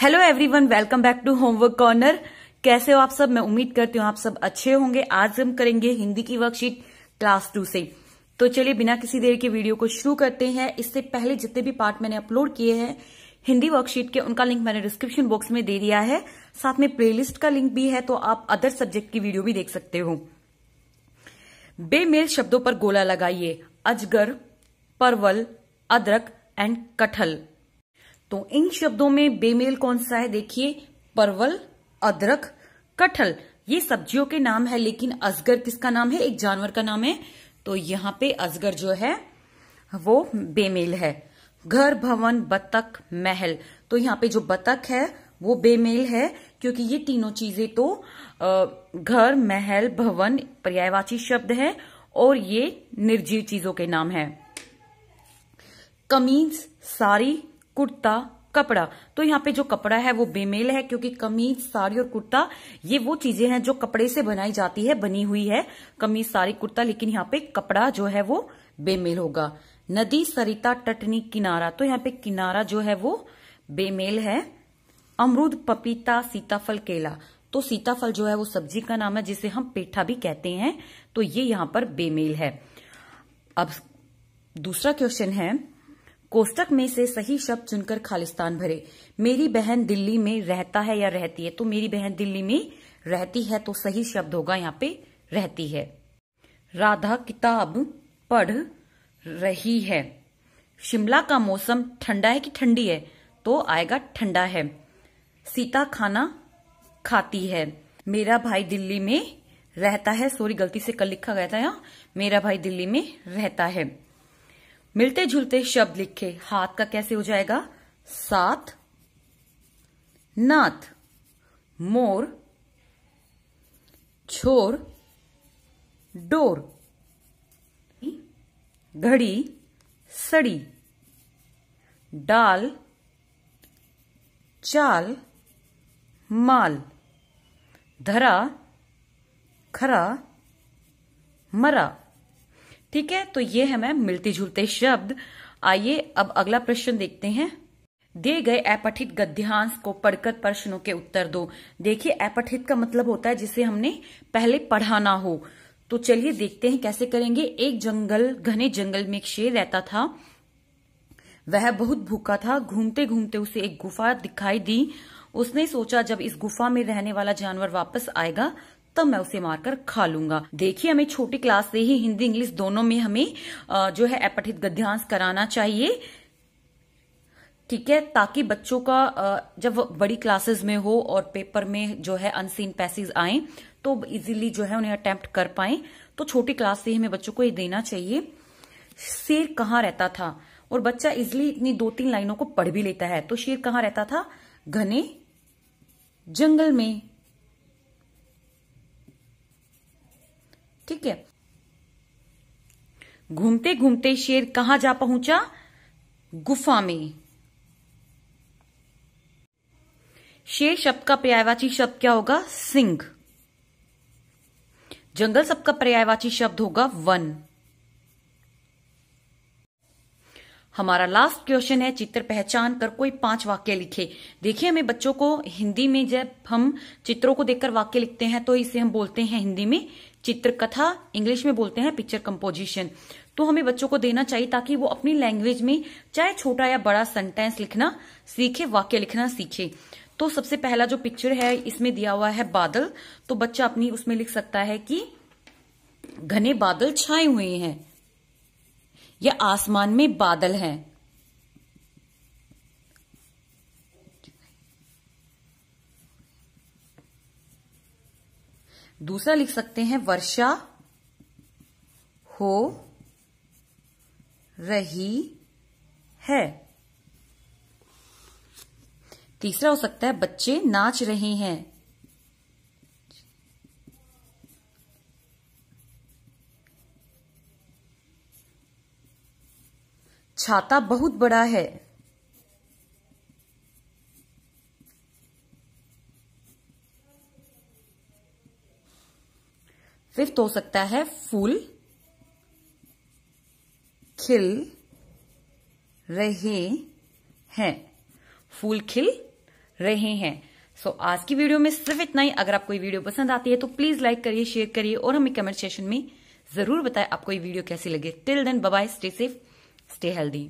hello everyone welcome back to homework corner कैसे हो आप सब मैं उम्मीद करती हूँ आप सब अच्छे होंगे आज हम करेंगे हिंदी की वर्कशीट क्लास टू से तो चलिए बिना किसी देर के वीडियो को शुरू करते हैं इससे पहले जितने भी पार्ट मैंने अपलोड किए हैं हिंदी वर्कशीट के उनका लिंक मैंने डिस्क्रिप्शन बॉक्स में दे दिया है साथ में प्लेलिस्ट का लिंक भी है तो आप अदर सब्जेक्ट की वीडियो भी देख सकते हो बेमेल शब्दों पर गोला लगाइए अजगर परवल अदरक एंड कटहल तो इन शब्दों में बेमेल कौन सा है देखिए परवल अदरक कटहल ये सब्जियों के नाम है लेकिन असगर किसका नाम है एक जानवर का नाम है तो यहाँ पे अजगर जो है वो बेमेल है घर भवन बतख महल तो यहाँ पे जो बतख है वो बेमेल है क्योंकि ये तीनों चीजें तो घर महल भवन पर्यायवाची शब्द है और ये निर्जीव चीजों के नाम है कमीज साड़ी कुर्ता कपड़ा तो यहाँ पे जो कपड़ा है वो बेमेल है क्योंकि कमीज साड़ी और कुर्ता ये वो चीजें हैं जो कपड़े से बनाई जाती है बनी हुई है कमीज साड़ी कुर्ता लेकिन यहाँ पे कपड़ा जो है वो बेमेल होगा नदी सरिता टटनी किनारा तो यहाँ पे किनारा जो है वो बेमेल है अमरूद पपीता सीताफल केला तो सीताफल जो है वो सब्जी का नाम है जिसे हम पेठा भी कहते हैं तो ये यहाँ पर बेमेल है अब दूसरा क्वेश्चन है कोष्टक में से सही शब्द चुनकर खालिस्तान भरे मेरी बहन दिल्ली में रहता है या रहती है तो मेरी बहन दिल्ली में रहती है तो सही शब्द होगा यहाँ पे रहती है राधा किताब पढ़ रही है शिमला का मौसम ठंडा है कि ठंडी है तो आएगा ठंडा है सीता खाना खाती है मेरा भाई दिल्ली में रहता है सॉरी गलती से कल लिखा गया था यहाँ मेरा भाई दिल्ली में रहता है मिलते जुलते शब्द लिखे हाथ का कैसे हो जाएगा सात नाथ मोर छोर डोर घड़ी सड़ी डाल चाल माल धरा खरा मरा ठीक है तो ये है मैं मिलते जुलते शब्द आइए अब अगला प्रश्न देखते हैं दिए गए अपठित गद्यांश को पढ़कर प्रश्नों के उत्तर दो देखिए अपठित का मतलब होता है जिसे हमने पहले पढ़ा ना हो तो चलिए देखते हैं कैसे करेंगे एक जंगल घने जंगल में एक शेर रहता था वह बहुत भूखा था घूमते घूमते उसे एक गुफा दिखाई दी उसने सोचा जब इस गुफा में रहने वाला जानवर वापस आएगा तब मैं उसे मारकर खा लूंगा देखिए हमें छोटी क्लास से ही हिंदी इंग्लिश दोनों में हमें जो है अपठित गद्यांश कराना चाहिए ठीक है ताकि बच्चों का जब बड़ी क्लासेस में हो और पेपर में जो है अनसीन पैसेज आए तो इजीली जो है उन्हें अटेम्प्ट कर पाए तो छोटी क्लास से ही हमें बच्चों को ये देना चाहिए शेर कहाँ रहता था और बच्चा इजिली इतनी दो तीन लाइनों को पढ़ भी लेता है तो शेर कहाँ रहता था घने जंगल में ठीक है घूमते घूमते शेर कहां जा पहुंचा गुफा में शेर शब्द का पर्यायवाची शब्द क्या होगा सिंह जंगल शब्द का पर्यायवाची शब्द होगा वन हमारा लास्ट क्वेश्चन है चित्र पहचान कर कोई पांच वाक्य लिखे देखिए हमें बच्चों को हिंदी में जब हम चित्रों को देखकर वाक्य लिखते हैं तो इसे हम बोलते हैं हिंदी में चित्रकथा इंग्लिश में बोलते हैं पिक्चर कंपोजिशन तो हमें बच्चों को देना चाहिए ताकि वो अपनी लैंग्वेज में चाहे छोटा या बड़ा सेंटेंस लिखना सीखे वाक्य लिखना सीखे तो सबसे पहला जो पिक्चर है इसमें दिया हुआ है बादल तो बच्चा अपनी उसमें लिख सकता है कि घने बादल छाए हुए हैं या आसमान में बादल हैं दूसरा लिख सकते हैं वर्षा हो रही है तीसरा हो सकता है बच्चे नाच रहे हैं छाता बहुत बड़ा है फिफ्थ हो सकता है फूल खिल रहे हैं फूल खिल रहे हैं सो so, आज की वीडियो में सिर्फ इतना ही अगर आपको ये वीडियो पसंद आती है तो प्लीज लाइक करिए शेयर करिए और हमें कमेंट सेशन में जरूर बताएं आपको ये वीडियो कैसी लगे till then bye stay safe stay healthy